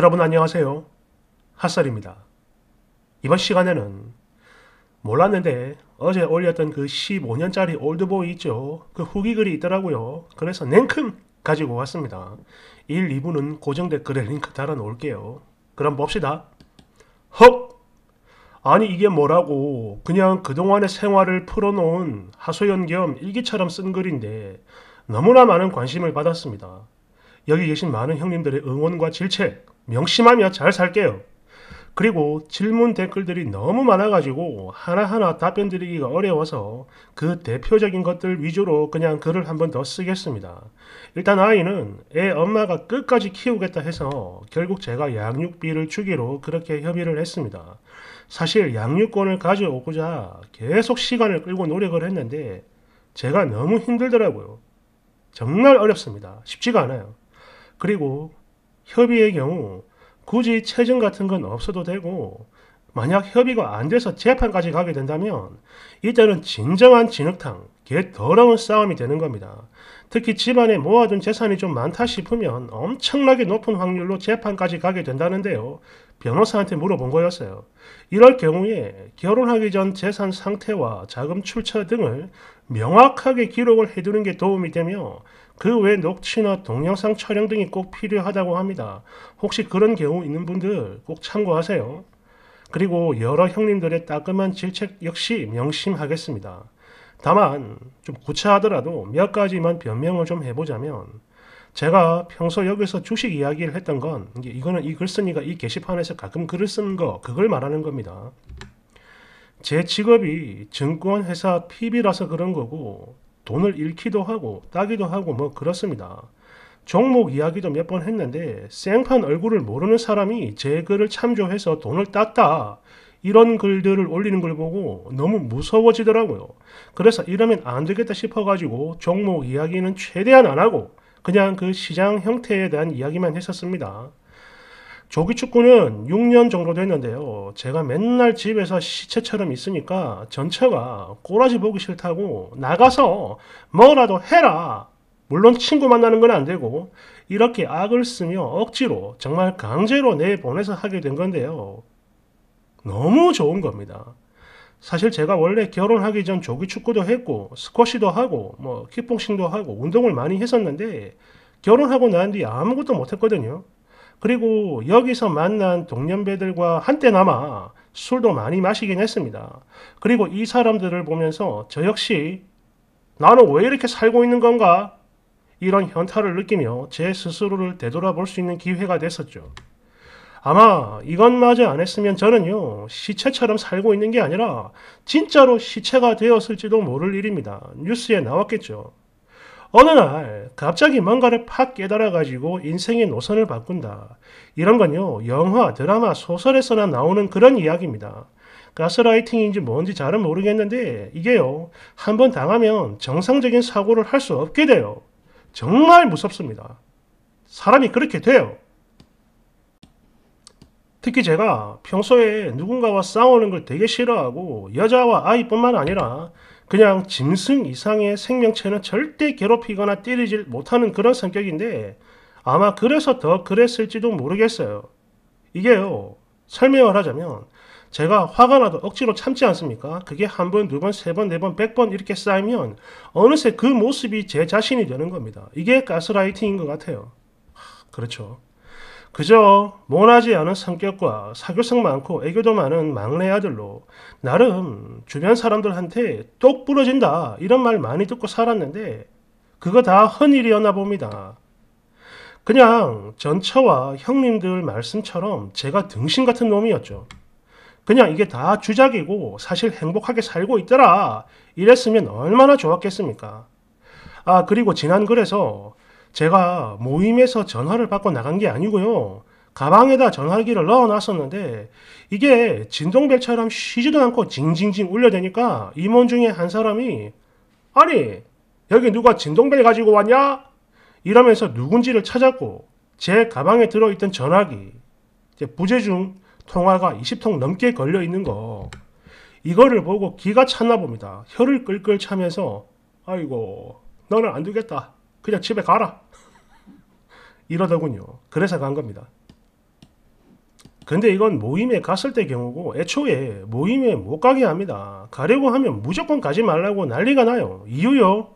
여러분 안녕하세요. 핫살입니다 이번 시간에는 몰랐는데 어제 올렸던 그 15년짜리 올드보이 있죠. 그 후기 글이 있더라고요. 그래서 냉큼 가지고 왔습니다. 1, 2부는 고정 댓글에 링크 달아놓을게요. 그럼 봅시다. 헉! 아니 이게 뭐라고 그냥 그동안의 생활을 풀어놓은 하소연 겸 일기처럼 쓴 글인데 너무나 많은 관심을 받았습니다. 여기 계신 많은 형님들의 응원과 질책 명심하며 잘 살게요. 그리고 질문 댓글들이 너무 많아가지고 하나하나 답변 드리기가 어려워서 그 대표적인 것들 위주로 그냥 글을 한 번 더 쓰겠습니다. 일단 아이는 애 엄마가 끝까지 키우겠다 해서 결국 제가 양육비를 주기로 그렇게 협의를 했습니다. 사실 양육권을 가져오고자 계속 시간을 끌고 노력을 했는데 제가 너무 힘들더라고요. 정말 어렵습니다. 쉽지가 않아요. 그리고 협의의 경우 굳이 체증 같은 건 없어도 되고 만약 협의가 안 돼서 재판까지 가게 된다면 이때는 진정한 진흙탕, 개 더러운 싸움이 되는 겁니다. 특히 집안에 모아둔 재산이 좀 많다 싶으면 엄청나게 높은 확률로 재판까지 가게 된다는데요. 변호사한테 물어본 거였어요. 이럴 경우에 결혼하기 전 재산 상태와 자금 출처 등을 명확하게 기록을 해두는 게 도움이 되며 그외 녹취나 동영상 촬영 등이 꼭 필요하다고 합니다. 혹시 그런 경우 있는 분들 꼭 참고하세요. 그리고 여러 형님들의 따끔한 질책 역시 명심하겠습니다. 다만 좀 구차하더라도 몇 가지만 변명을 좀 해보자면 제가 평소 여기서 주식 이야기를 했던 건 이거는 이 글쓴이가 이 게시판에서 가끔 글을 쓴 거 그걸 말하는 겁니다. 제 직업이 증권회사 PB라서 그런 거고 돈을 잃기도 하고 따기도 하고 뭐 그렇습니다. 종목 이야기도 몇 번 했는데 생판 얼굴을 모르는 사람이 제 글을 참조해서 돈을 땄다 이런 글들을 올리는 걸 보고 너무 무서워지더라고요. 그래서 이러면 안 되겠다 싶어가지고 종목 이야기는 최대한 안 하고 그냥 그 시장 형태에 대한 이야기만 했었습니다. 조기 축구는 6년 정도 됐는데요. 제가 맨날 집에서 시체처럼 있으니까 전처가 꼬라지 보기 싫다고 나가서 뭐라도 해라. 물론 친구 만나는 건 안 되고 이렇게 악을 쓰며 억지로 정말 강제로 내보내서 하게 된 건데요. 너무 좋은 겁니다. 사실 제가 원래 결혼하기 전 조기 축구도 했고 스쿼시도 하고 뭐 킥복싱도 하고 운동을 많이 했었는데 결혼하고 난 뒤 아무것도 못했거든요. 그리고 여기서 만난 동년배들과 한때나마 술도 많이 마시긴 했습니다. 그리고 이 사람들을 보면서 저 역시 나는 왜 이렇게 살고 있는 건가? 이런 현타를 느끼며 제 스스로를 되돌아볼 수 있는 기회가 됐었죠. 아마 이것마저 안 했으면 저는요, 시체처럼 살고 있는 게 아니라 진짜로 시체가 되었을지도 모를 일입니다. 뉴스에 나왔겠죠. 어느 날 갑자기 뭔가를 팍 깨달아가지고 인생의 노선을 바꾼다. 이런 건요, 영화, 드라마, 소설에서나 나오는 그런 이야기입니다. 가스라이팅인지 뭔지 잘은 모르겠는데 이게요, 한번 당하면 정상적인 사고를 할 수 없게 돼요. 정말 무섭습니다. 사람이 그렇게 돼요. 특히 제가 평소에 누군가와 싸우는 걸 되게 싫어하고 여자와 아이뿐만 아니라 그냥 짐승 이상의 생명체는 절대 괴롭히거나 때리질 못하는 그런 성격인데 아마 그래서 더 그랬을지도 모르겠어요. 이게요. 설명을 하자면 제가 화가 나도 억지로 참지 않습니까? 그게 한 번, 두 번, 세 번, 네 번, 백 번 이렇게 쌓이면 어느새 그 모습이 제 자신이 되는 겁니다. 이게 가스라이팅인 것 같아요. 그렇죠. 그저 모나지 않은 성격과 사교성 많고 애교도 많은 막내 아들로 나름 주변 사람들한테 똑 부러진다 이런 말 많이 듣고 살았는데 그거 다 헌일이었나 봅니다. 그냥 전처와 형님들 말씀처럼 제가 등신 같은 놈이었죠. 그냥 이게 다 주작이고 사실 행복하게 살고 있더라 이랬으면 얼마나 좋았겠습니까? 아 그리고 지난 글에서 제가 모임에서 전화를 받고 나간 게 아니고요. 가방에다 전화기를 넣어 놨었는데 이게 진동벨처럼 쉬지도 않고 징징징 울려대니까 임원 중에 한 사람이 아니 여기 누가 진동벨 가지고 왔냐? 이러면서 누군지를 찾았고 제 가방에 들어있던 전화기 부재중 통화가 20통 넘게 걸려 있는 거 이거를 보고 기가 찼나 봅니다. 혀를 끌끌 차면서 아이고 너는 안 되겠다. 그냥 집에 가라. 이러더군요. 그래서 간 겁니다. 근데 이건 모임에 갔을 때 경우고 애초에 모임에 못 가게 합니다. 가려고 하면 무조건 가지 말라고 난리가 나요. 이유요?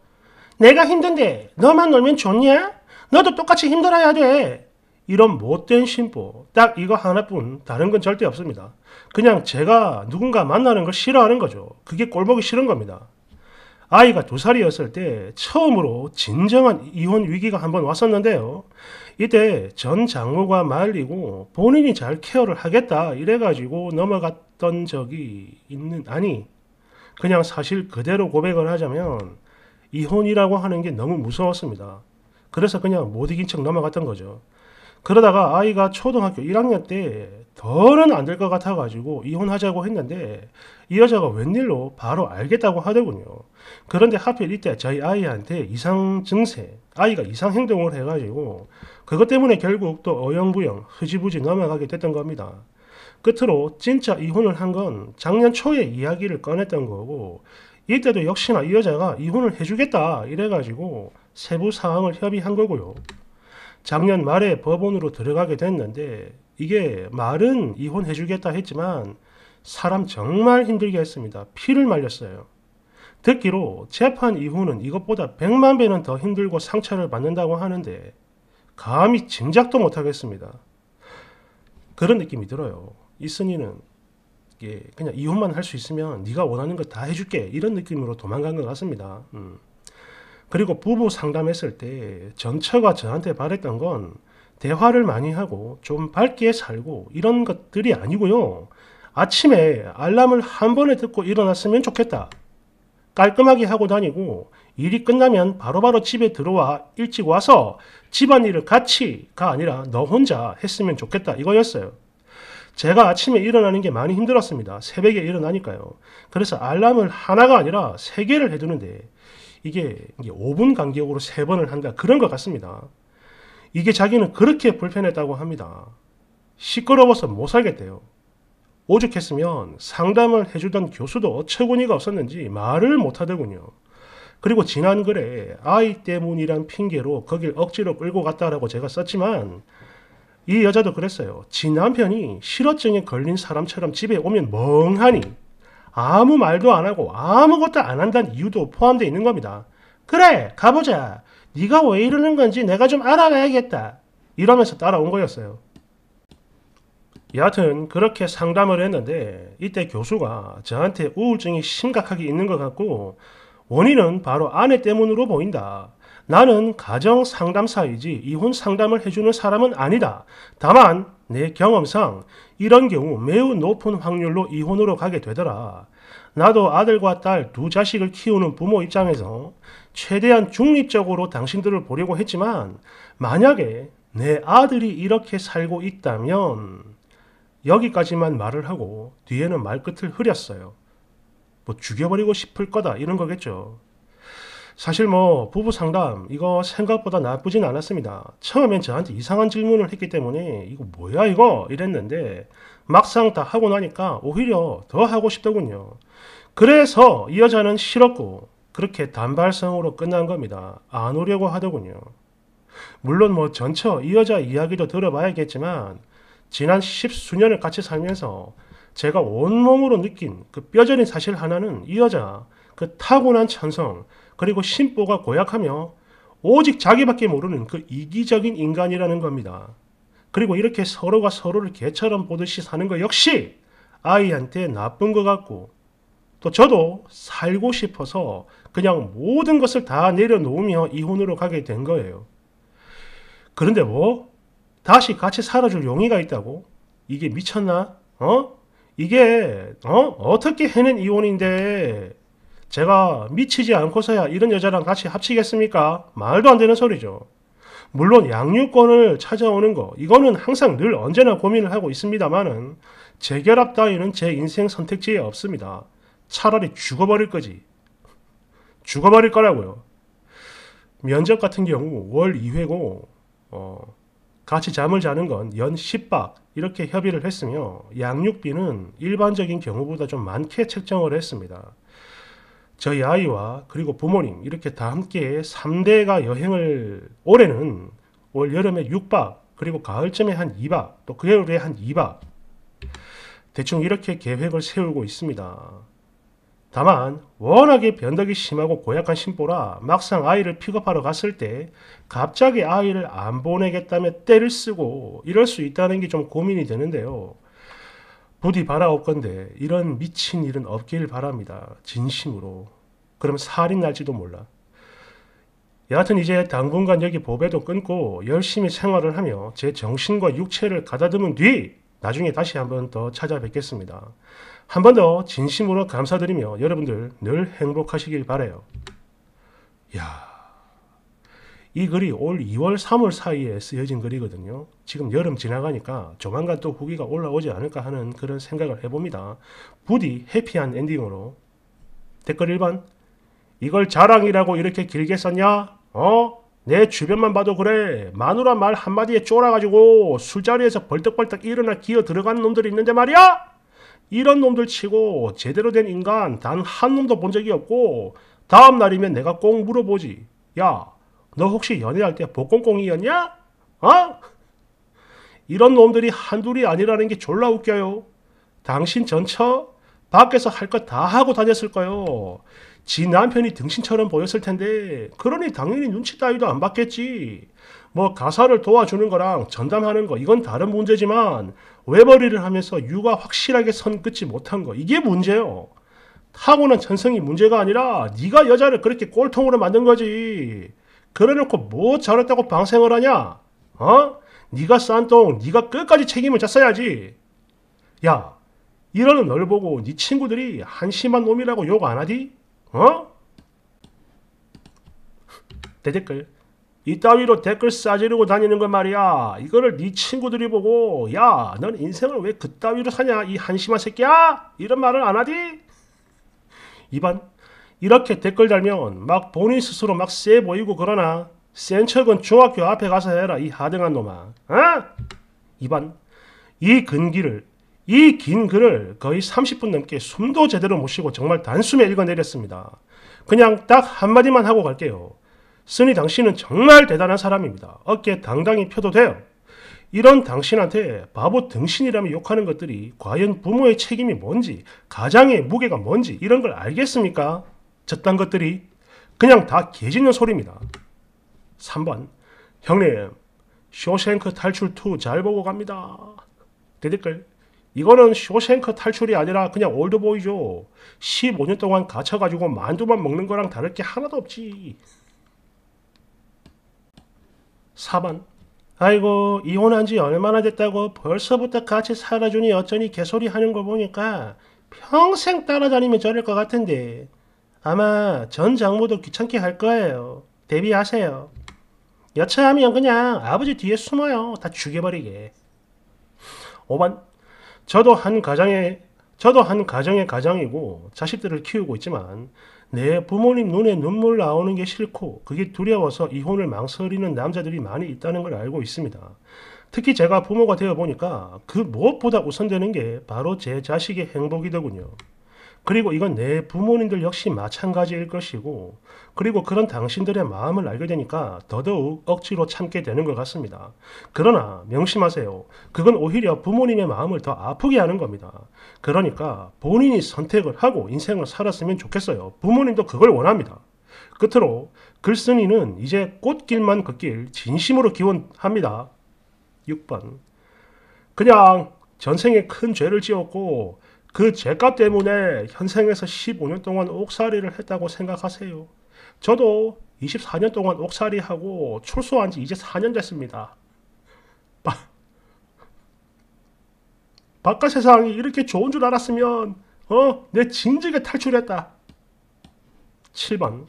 내가 힘든데 너만 놀면 좋냐? 너도 똑같이 힘들어야 돼. 이런 못된 심보 딱 이거 하나뿐 다른 건 절대 없습니다. 그냥 제가 누군가 만나는 걸 싫어하는 거죠. 그게 꼴보기 싫은 겁니다. 아이가 두 살이었을 때 처음으로 진정한 이혼 위기가 한 번 왔었는데요. 이때 전 장모가 말리고 본인이 잘 케어를 하겠다 이래가지고 넘어갔던 적이 있는, 아니, 그냥 사실 그대로 고백을 하자면 이혼이라고 하는 게 너무 무서웠습니다. 그래서 그냥 못 이긴 척 넘어갔던 거죠. 그러다가 아이가 초등학교 1학년 때 더는 안 될 것 같아가지고 이혼하자고 했는데 이 여자가 웬일로 바로 알겠다고 하더군요. 그런데 하필 이때 저희 아이한테 이상 증세, 아이가 이상 행동을 해가지고 그것 때문에 결국 또 어영부영 흐지부지 넘어가게 됐던 겁니다. 끝으로 진짜 이혼을 한 건 작년 초에 이야기를 꺼냈던 거고 이때도 역시나 이 여자가 이혼을 해주겠다 이래가지고 세부 사항을 협의한 거고요. 작년 말에 법원으로 들어가게 됐는데 이게 말은 이혼해주겠다 했지만 사람 정말 힘들게 했습니다. 피를 말렸어요. 듣기로 재판 이후는 이것보다 100만 배는 더 힘들고 상처를 받는다고 하는데 감히 짐작도 못하겠습니다. 그런 느낌이 들어요. 이순이는 예, 그냥 이혼만 할 수 있으면 네가 원하는 걸 다 해줄게 이런 느낌으로 도망간 것 같습니다. 음. 그리고 부부 상담했을 때 전처가 저한테 바랬던 건 대화를 많이 하고 좀 밝게 살고 이런 것들이 아니고요. 아침에 알람을 한 번에 듣고 일어났으면 좋겠다. 깔끔하게 하고 다니고 일이 끝나면 바로바로 집에 들어와 일찍 와서 집안일을 같이가 아니라 너 혼자 했으면 좋겠다 이거였어요. 제가 아침에 일어나는 게 많이 힘들었습니다. 새벽에 일어나니까요. 그래서 알람을 하나가 아니라 세 개를 해두는데 이게 5분 간격으로 세 번을 한다 그런 것 같습니다. 이게 자기는 그렇게 불편했다고 합니다. 시끄러워서 못 살겠대요. 오죽했으면 상담을 해주던 교수도 처분이가 없었는지 말을 못하더군요. 그리고 지난 글에 아이 때문이란 핑계로 거길 억지로 끌고 갔다라고 제가 썼지만 이 여자도 그랬어요. 지 남편이 실어증에 걸린 사람처럼 집에 오면 멍하니 아무 말도 안 하고 아무것도 안 한다는 이유도 포함되어 있는 겁니다. 그래 가보자 네가 왜 이러는 건지 내가 좀 알아가야겠다. 이러면서 따라온 거였어요. 여하튼 그렇게 상담을 했는데 이때 교수가 저한테 우울증이 심각하게 있는 것 같고 원인은 바로 아내 때문으로 보인다. 나는 가정 상담사이지 이혼 상담을 해주는 사람은 아니다. 다만 내 경험상 이런 경우 매우 높은 확률로 이혼으로 가게 되더라. 나도 아들과 딸 두 자식을 키우는 부모 입장에서 최대한 중립적으로 당신들을 보려고 했지만 만약에 내 아들이 이렇게 살고 있다면 여기까지만 말을 하고 뒤에는 말끝을 흐렸어요. 뭐 죽여버리고 싶을 거다 이런 거겠죠. 사실 뭐 부부 상담 이거 생각보다 나쁘진 않았습니다. 처음엔 저한테 이상한 질문을 했기 때문에 이거 뭐야 이거 이랬는데 막상 다 하고 나니까 오히려 더 하고 싶더군요. 그래서 이 여자는 싫었고 그렇게 단발성으로 끝난 겁니다. 안 오려고 하더군요. 물론 뭐 전처 이 여자 이야기도 들어봐야겠지만 지난 십수년을 같이 살면서 제가 온몸으로 느낀 그 뼈저린 사실 하나는 이 여자 그 타고난 천성 그리고 심보가 고약하며 오직 자기밖에 모르는 그 이기적인 인간이라는 겁니다. 그리고 이렇게 서로가 서로를 개처럼 보듯이 사는 거 역시 아이한테 나쁜 것 같고 또 저도 살고 싶어서 그냥 모든 것을 다 내려놓으며 이혼으로 가게 된 거예요. 그런데 뭐? 다시 같이 살아줄 용의가 있다고? 이게 미쳤나? 어? 이게 어? 어떻게 해낸 이혼인데 제가 미치지 않고서야 이런 여자랑 같이 합치겠습니까? 말도 안 되는 소리죠. 물론 양육권을 찾아오는 거 이거는 항상 늘 언제나 고민을 하고 있습니다만은 재결합 따위는 제 인생 선택지에 없습니다. 차라리 죽어버릴 거지. 죽어버릴 거라고요. 면접 같은 경우 월 2회고 어, 같이 잠을 자는 건 연 10박 이렇게 협의를 했으며 양육비는 일반적인 경우보다 좀 많게 책정을 했습니다. 저희 아이와 그리고 부모님 이렇게 다 함께 3대가 여행을 올해는 올 여름에 6박 그리고 가을쯤에 한 2박 또 그해월에 한 2박 대충 이렇게 계획을 세우고 있습니다. 다만 워낙에 변덕이 심하고 고약한 신보라 막상 아이를 픽업하러 갔을 때 갑자기 아이를 안 보내겠다며 때를 쓰고 이럴 수 있다는 게 좀 고민이 되는데요. 부디 바라옵건데 이런 미친 일은 없길 바랍니다. 진심으로. 그럼 살인 날지도 몰라. 여하튼 이제 당분간 여기 보배도 끊고 열심히 생활을 하며 제 정신과 육체를 가다듬은 뒤 나중에 다시 한번 더 찾아뵙겠습니다. 한 번 더 진심으로 감사드리며 여러분들 늘 행복하시길 바래요. 야. 이 글이 올 2월, 3월 사이에 쓰여진 글이거든요. 지금 여름 지나가니까 조만간 또 후기가 올라오지 않을까 하는 그런 생각을 해봅니다. 부디 해피한 엔딩으로 댓글 1번 이걸 자랑이라고 이렇게 길게 썼냐? 어? 내 주변만 봐도 그래 마누라 말 한마디에 쫄아가지고 술자리에서 벌떡벌떡 일어나 기어 들어가는 놈들이 있는데 말이야? 이런 놈들 치고 제대로 된 인간 단 한 놈도 본 적이 없고 다음 날이면 내가 꼭 물어보지 야너 혹시 연애할 때 복공공이었냐? 어? 이런 놈들이 한둘이 아니라는 게 졸라 웃겨요. 당신 전처 밖에서 할 것 다 하고 다녔을 거요. 지 남편이 등신처럼 보였을 텐데 그러니 당연히 눈치 따위도 안 봤겠지. 뭐 가사를 도와주는 거랑 전담하는 거 이건 다른 문제지만 외벌이를 하면서 육아 확실하게 선 긋지 못한 거 이게 문제요. 타고난 전성이 문제가 아니라 네가 여자를 그렇게 꼴통으로 만든 거지. 그래놓고 뭐 잘했다고 방생을 하냐? 어? 네가 싼똥 네가 끝까지 책임을 졌어야지. 야, 이러는 널 보고 네 친구들이 한심한 놈이라고 욕 안 하디? 어? 대댓글 이따위로 댓글 싸지르고 다니는 건 말이야. 이거를 네 친구들이 보고 야, 넌 인생을 왜 그따위로 사냐? 이 한심한 새끼야? 이런 말을 안 하디? 이반 이렇게 댓글 달면 막 본인 스스로 막 쎄 보이고 그러나 센 척은 중학교 앞에 가서 해라 이 하등한 놈아. 어? 2반이 근기를 이 긴 글을 거의 30분 넘게 숨도 제대로 못 쉬고 정말 단숨에 읽어내렸습니다. 그냥 딱 한마디만 하고 갈게요. 쓰니 당신은 정말 대단한 사람입니다. 어깨 당당히 펴도 돼요. 이런 당신한테 바보 등신이라며 욕하는 것들이 과연 부모의 책임이 뭔지, 가장의 무게가 뭔지 이런 걸 알겠습니까? 저딴 것들이 그냥 다 개짖는 소리입니다. 3번 형님 쇼생크 탈출 2 잘 보고 갑니다. 대댓글 이거는 쇼생크 탈출이 아니라 그냥 올드보이죠. 15년 동안 갇혀가지고 만두만 먹는 거랑 다를 게 하나도 없지. 4번 아이고 이혼한 지 얼마나 됐다고 벌써부터 같이 살아주니 어쩌니 개소리 하는 걸 보니까 평생 따라다니면 저럴 것 같은데 아마 전 장모도 귀찮게 할 거예요. 대비하세요. 여차하면 그냥 아버지 뒤에 숨어요. 다 죽여버리게. 5반 저도 한 가정의 저도 한 가정의 가장이고 자식들을 키우고 있지만 내 부모님 눈에 눈물 나오는 게 싫고 그게 두려워서 이혼을 망설이는 남자들이 많이 있다는 걸 알고 있습니다. 특히 제가 부모가 되어 보니까 그 무엇보다 우선되는 게 바로 제 자식의 행복이더군요. 그리고 이건 내 부모님들 역시 마찬가지일 것이고, 그리고 그런 당신들의 마음을 알게 되니까 더더욱 억지로 참게 되는 것 같습니다. 그러나 명심하세요. 그건 오히려 부모님의 마음을 더 아프게 하는 겁니다. 그러니까 본인이 선택을 하고 인생을 살았으면 좋겠어요. 부모님도 그걸 원합니다. 끝으로 글쓴이는 이제 꽃길만 걷길 진심으로 기원합니다. 6번. 그냥 전생에 큰 죄를 지었고 그 죄값 때문에 현생에서 15년 동안 옥살이를 했다고 생각하세요. 저도 24년 동안 옥살이하고 출소한 지 이제 4년 됐습니다. 바, 바깥 세상이 이렇게 좋은 줄 알았으면 어? 내 진즉에 탈출했다. 7번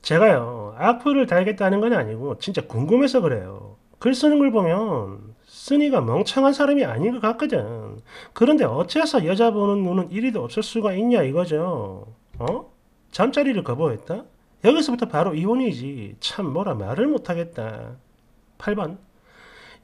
제가요 악플을 달겠다는 건 아니고 진짜 궁금해서 그래요. 글 쓰는 걸 보면 쓰니가 멍청한 사람이 아닌 것 같거든. 그런데 어째서 여자 보는 눈은 이리도 없을 수가 있냐 이거죠. 어? 잠자리를 거부했다? 여기서부터 바로 이혼이지. 참 뭐라 말을 못하겠다. 8번.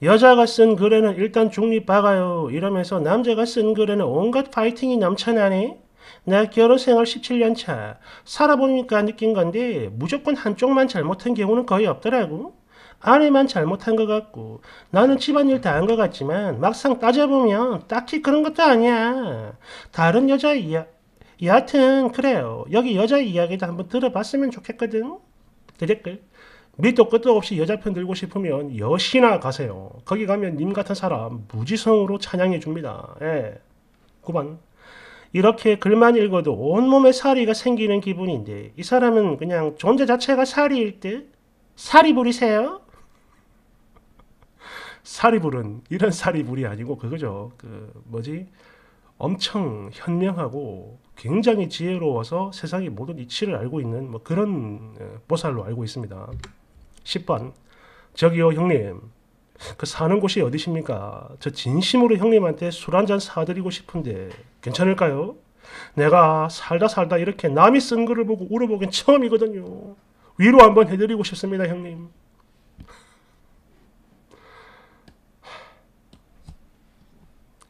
여자가 쓴 글에는 일단 중립 박아요. 이러면서 남자가 쓴 글에는 온갖 파이팅이 넘쳐나네. 나 결혼 생활 17년 차. 살아보니까 느낀 건데 무조건 한쪽만 잘못한 경우는 거의 없더라고. 아내만 잘못한 것 같고 나는 집안일 다 한 것 같지만 막상 따져보면 딱히 그런 것도 아니야. 다른 여자 이야 여하튼 그래요. 여기 여자 이야기도 한번 들어봤으면 좋겠거든. 드릴걸? 밑도 끝도 없이 여자편 들고 싶으면 여시나 가세요. 거기 가면 님 같은 사람 무지성으로 찬양해 줍니다. 예. 9번. 이렇게 글만 읽어도 온몸에 사리가 생기는 기분인데 이 사람은 그냥 존재 자체가 사리일 듯? 사리 부리세요? 사리불은 이런 사리불이 아니고 그거죠. 그 뭐지? 엄청 현명하고 굉장히 지혜로워서 세상의 모든 이치를 알고 있는 뭐 그런 예, 보살로 알고 있습니다. 10번 저기요 형님 그 사는 곳이 어디십니까? 저 진심으로 형님한테 술 한잔 사드리고 싶은데 괜찮을까요? 내가 살다 살다 이렇게 남이 쓴 글을 보고 울어보긴 처음이거든요. 위로 한번 해드리고 싶습니다, 형님.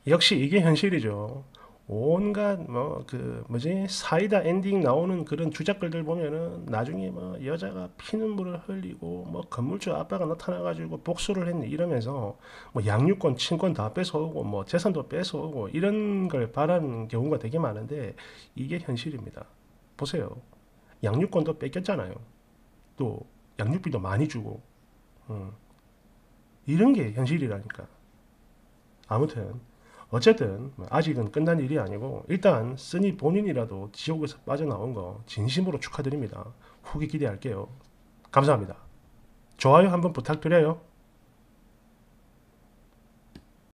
역시 이게 현실이죠. 온갖 뭐 그 뭐지 사이다 엔딩 나오는 그런 주작글들 보면은 나중에 뭐 여자가 피눈물을 흘리고 뭐 건물주 아빠가 나타나가지고 복수를 했네 이러면서 뭐 양육권 친권 다 뺏어오고 뭐 재산도 뺏어오고 이런 걸 바라는 경우가 되게 많은데 이게 현실입니다. 보세요. 양육권도 뺏겼잖아요. 또 양육비도 많이 주고 음. 이런 게 현실이라니까. 아무튼 어쨌든 뭐 아직은 끝난 일이 아니고 일단 쓰니 본인이라도 지옥에서 빠져나온 거 진심으로 축하드립니다. 후기 기대할게요. 감사합니다. 좋아요 한번 부탁드려요.